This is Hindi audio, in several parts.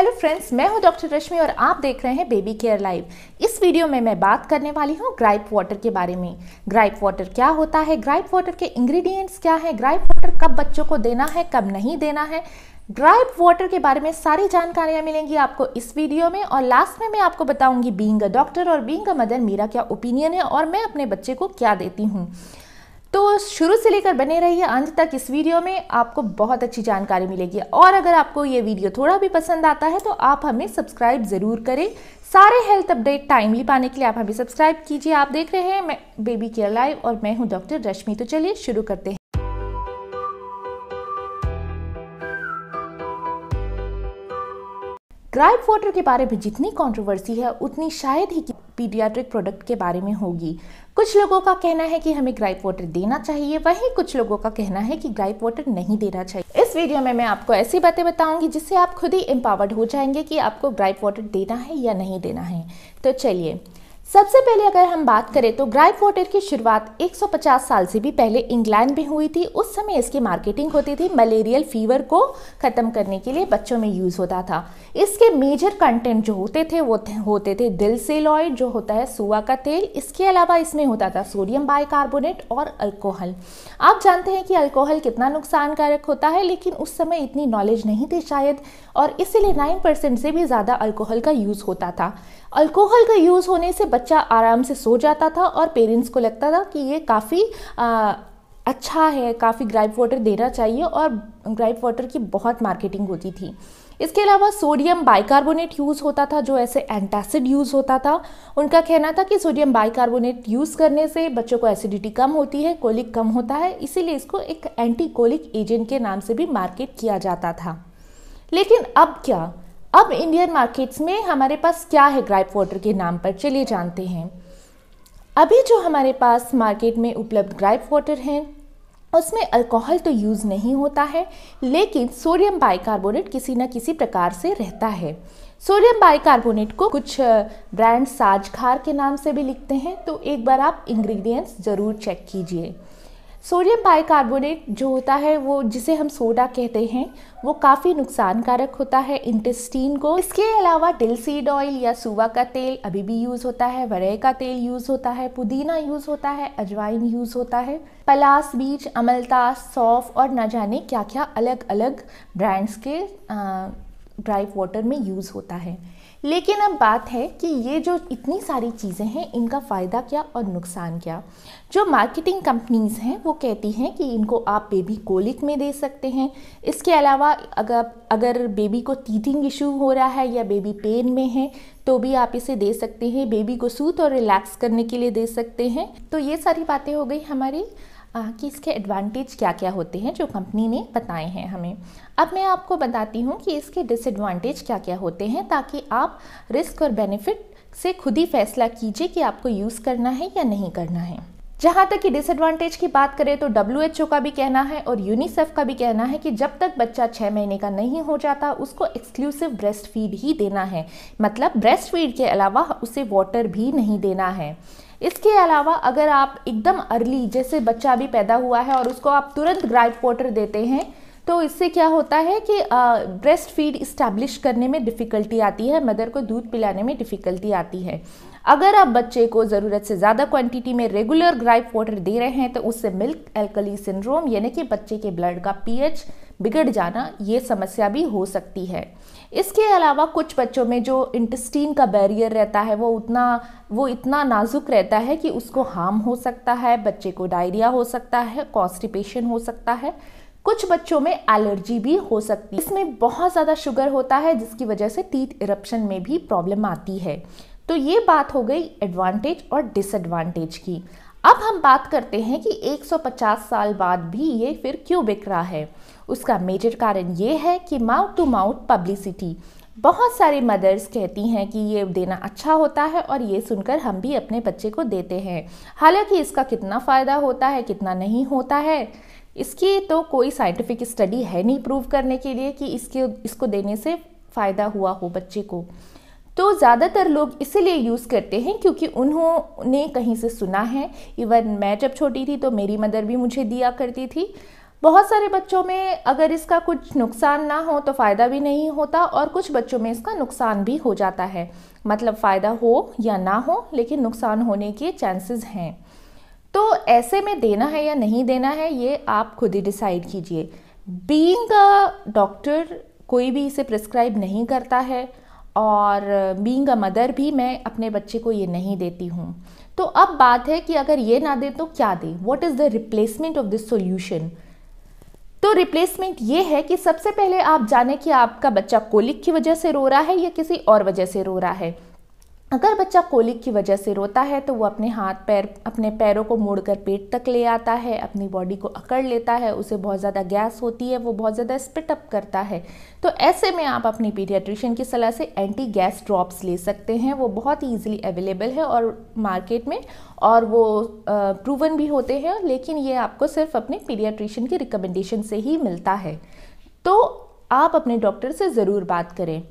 हेलो फ्रेंड्स मैं हूं डॉक्टर रश्मि और आप देख रहे हैं बेबी केयर लाइव इस वीडियो में मैं बात करने वाली हूं ग्राइप वाटर के बारे में ग्राइप वाटर क्या होता है ग्राइप वाटर के इंग्रेडिएंट्स क्या है ग्राइप वाटर कब बच्चों को देना है कब नहीं देना है ग्राइप वाटर के बारे में सारी जानकारियाँ मिलेंगी आपको इस वीडियो में और लास्ट में मैं आपको बताऊँगी बींग अ डॉक्टर और बींग अ मदर मेरा क्या ओपिनियन है और मैं अपने बच्चे को क्या देती हूँ तो शुरू से लेकर बने रहिए अंत तक इस वीडियो में आपको बहुत अच्छी जानकारी मिलेगी और अगर आपको ये वीडियो थोड़ा भी पसंद आता है तो आप हमें सब्सक्राइब ज़रूर करें सारे हेल्थ अपडेट टाइमली पाने के लिए आप हमें सब्सक्राइब कीजिए आप देख रहे हैं मैं बेबी केयर लाइव और मैं हूँ डॉक्टर रश्मि तो चलिए शुरू करते हैं ग्राइप वाटर के बारे में जितनी कंट्रोवर्सी है उतनी शायद ही पीडियाट्रिक प्रोडक्ट के बारे में होगी कुछ लोगों का कहना है कि हमें ग्राइप वाटर देना चाहिए वहीं कुछ लोगों का कहना है कि ग्राइप वाटर नहीं देना चाहिए इस वीडियो में मैं आपको ऐसी बातें बताऊंगी जिससे आप खुद ही एम्पावर्ड हो जाएंगे कि आपको ग्राइप वाटर देना है या नहीं देना है तो चलिए सबसे पहले अगर हम बात करें तो ग्राइप वाटर की शुरुआत 150 साल से भी पहले इंग्लैंड में हुई थी उस समय इसकी मार्केटिंग होती थी मलेरियल फीवर को ख़त्म करने के लिए बच्चों में यूज़ होता था इसके मेजर कंटेंट जो होते थे वो थे, होते थे दिल लॉयड जो होता है सुआ का तेल इसके अलावा इसमें होता था सोडियम बाइकार्बोनेट और अल्कोहल आप जानते हैं कि अल्कोहल कितना नुकसानकारक होता है लेकिन उस समय इतनी नॉलेज नहीं थी शायद और इसीलिए नाइन से भी ज़्यादा अल्कोहल का यूज़ होता था अल्कोहल का यूज़ होने से बच्चा आराम से सो जाता था और पेरेंट्स को लगता था कि ये काफ़ी अच्छा है काफ़ी ग्राइप वाटर देना चाहिए और ग्राइप वाटर की बहुत मार्केटिंग होती थी इसके अलावा सोडियम बाइकार्बोनेट यूज़ होता था जो ऐसे एंटासिड यूज़ होता था उनका कहना था कि सोडियम बाइकार्बोनेट यूज़ करने से बच्चों को एसिडिटी कम होती है कोलिक कम होता है इसीलिए इसको एक एंटी कोलिक एजेंट के नाम से भी मार्केट किया जाता था लेकिन अब क्या अब इंडियन मार्केट्स में हमारे पास क्या है ग्राइप वाटर के नाम पर चलिए जानते हैं अभी जो हमारे पास मार्केट में उपलब्ध ग्राइप वाटर हैं उसमें अल्कोहल तो यूज़ नहीं होता है लेकिन सोडियम बाइकार्बोनेट किसी न किसी प्रकार से रहता है सोडियम बाइकार्बोनेट को कुछ ब्रांड साजखार के नाम से भी लिखते हैं तो एक बार आप इंग्रेडिएंट्स ज़रूर चेक कीजिए सोडियम बाइकार्बोनेट जो होता है वो जिसे हम सोडा कहते हैं वो काफ़ी नुकसानकारक होता है इंटेस्टीन को इसके अलावा डिलसीड ऑयल या सुवा का तेल अभी भी यूज़ होता है वरे का तेल यूज़ होता है पुदीना यूज़ होता है अजवाइन यूज़ होता है पलास बीज अमलता सौफ और न जाने क्या क्या अलग अलग ब्रांड्स के ड्राई वाटर में यूज़ होता है लेकिन अब बात है कि ये जो इतनी सारी चीज़ें हैं इनका फ़ायदा क्या और नुकसान क्या जो मार्केटिंग कंपनीज़ हैं वो कहती हैं कि इनको आप बेबी कोलिक में दे सकते हैं इसके अलावा अगर अगर बेबी को टीथिंग इशू हो रहा है या बेबी पेन में है तो भी आप इसे दे सकते हैं बेबी को सूत और रिलैक्स करने के लिए दे सकते हैं तो ये सारी बातें हो गई हमारी कि इसके एडवांटेज क्या क्या होते हैं जो कंपनी ने बताए हैं हमें अब मैं आपको बताती हूँ कि इसके डिसएडवांटेज क्या क्या होते हैं ताकि आप रिस्क और बेनिफिट से खुद ही फैसला कीजिए कि आपको यूज़ करना है या नहीं करना है जहाँ तक कि डिसएडवांटेज की बात करें तो डब्ल्यू का भी कहना है और यूनिसेफ का भी कहना है कि जब तक बच्चा छः महीने का नहीं हो जाता उसको एक्सक्लूसिव ब्रेस्ट फीड ही देना है मतलब ब्रेस्ट फीड के अलावा उसे वाटर भी नहीं देना है इसके अलावा अगर आप एकदम अर्ली जैसे बच्चा अभी पैदा हुआ है और उसको आप तुरंत ग्राइड वाटर देते हैं तो इससे क्या होता है कि ब्रेस्ट फीड इस्टेब्लिश करने में डिफ़िकल्टी आती है मदर को दूध पिलाने में डिफ़िकल्टी आती है अगर आप बच्चे को ज़रूरत से ज़्यादा क्वांटिटी में रेगुलर ग्राइप वाटर दे रहे हैं तो उससे मिल्क एल्कली सिंड्रोम यानी कि बच्चे के ब्लड का पीएच बिगड़ जाना ये समस्या भी हो सकती है इसके अलावा कुछ बच्चों में जो इंटस्टीन का बैरियर रहता है वो उतना वो इतना नाजुक रहता है कि उसको हार्म हो सकता है बच्चे को डायरिया हो सकता है कॉन्स्टिपेशन हो सकता है कुछ बच्चों में एलर्जी भी हो सकती है इसमें बहुत ज़्यादा शुगर होता है जिसकी वजह से टीथ इरप्शन में भी प्रॉब्लम आती है तो ये बात हो गई एडवांटेज और डिसएडवांटेज की अब हम बात करते हैं कि 150 साल बाद भी ये फिर क्यों बिक रहा है उसका मेजर कारण ये है कि माउथ टू माउथ पब्लिसिटी बहुत सारी मदर्स कहती हैं कि ये देना अच्छा होता है और ये सुनकर हम भी अपने बच्चे को देते हैं हालांकि इसका कितना फ़ायदा होता है कितना नहीं होता है इसकी तो कोई साइंटिफिक स्टडी है नहीं प्रूव करने के लिए कि इसके इसको देने से फ़ायदा हुआ हो बच्चे को तो ज़्यादातर लोग इसीलिए यूज़ करते हैं क्योंकि उन्होंने कहीं से सुना है इवन मैं जब छोटी थी तो मेरी मदर भी मुझे दिया करती थी बहुत सारे बच्चों में अगर इसका कुछ नुकसान ना हो तो फ़ायदा भी नहीं होता और कुछ बच्चों में इसका नुकसान भी हो जाता है मतलब फ़ायदा हो या ना हो लेकिन नुकसान होने के चांसेस हैं तो ऐसे में देना है या नहीं देना है ये आप खुद ही डिसाइड कीजिए बीइंग अ डॉक्टर कोई भी इसे प्रिस्क्राइब नहीं करता है और बींग अ मदर भी मैं अपने बच्चे को ये नहीं देती हूँ तो अब बात है कि अगर ये ना दे तो क्या दे what is the replacement of this solution तो रिप्लेसमेंट ये है कि सबसे पहले आप जाने कि आपका बच्चा कोलिक की वजह से रो रहा है या किसी और वजह से रो रहा है अगर बच्चा कोलिक की वजह से रोता है तो वो अपने हाथ पैर अपने पैरों को मोड़कर पेट तक ले आता है अपनी बॉडी को अकड़ लेता है उसे बहुत ज़्यादा गैस होती है वो बहुत ज़्यादा स्पिट अप करता है तो ऐसे में आप अपनी पीडियाट्रिशियन की सलाह से एंटी गैस ड्रॉप्स ले सकते हैं वो बहुत ईजिली अवेलेबल है और मार्केट में और वो प्रूवन भी होते हैं लेकिन ये आपको सिर्फ अपने पीडियाट्रिशियन की रिकमेंडेशन से ही मिलता है तो आप अपने डॉक्टर से ज़रूर बात करें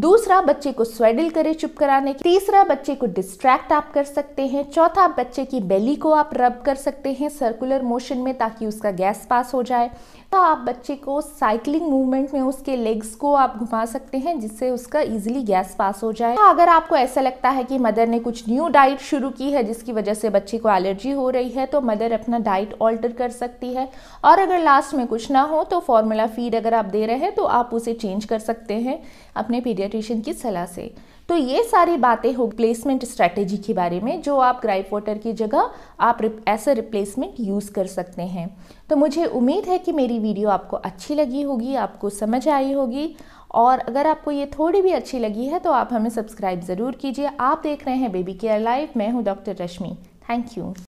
दूसरा बच्चे को स्वेडल करें चुप कराने की तीसरा बच्चे को डिस्ट्रैक्ट आप कर सकते हैं चौथा बच्चे की बेली को आप रब कर सकते हैं सर्कुलर मोशन में ताकि उसका गैस पास हो जाए तो आप बच्चे को साइकिलिंग मूवमेंट में उसके लेग्स को आप घुमा सकते हैं जिससे उसका इजिली गैस पास हो जाए तो अगर आपको ऐसा लगता है कि मदर ने कुछ न्यू डाइट शुरू की है जिसकी वजह से बच्चे को एलर्जी हो रही है तो मदर अपना डाइट ऑल्टर कर सकती है और अगर लास्ट में कुछ ना हो तो फॉर्मूला फीड अगर आप दे रहे हैं तो आप उसे चेंज कर सकते हैं अपने पीरियड पीडियाट्रिशियन की सलाह से तो ये सारी बातें हो प्लेसमेंट स्ट्रैटेजी के बारे में जो आप ग्राइप वाटर की जगह आप ऐसा रिप्लेसमेंट यूज़ कर सकते हैं तो मुझे उम्मीद है कि मेरी वीडियो आपको अच्छी लगी होगी आपको समझ आई होगी और अगर आपको ये थोड़ी भी अच्छी लगी है तो आप हमें सब्सक्राइब ज़रूर कीजिए आप देख रहे हैं बेबी केयर लाइव मैं हूँ डॉक्टर रश्मि थैंक यू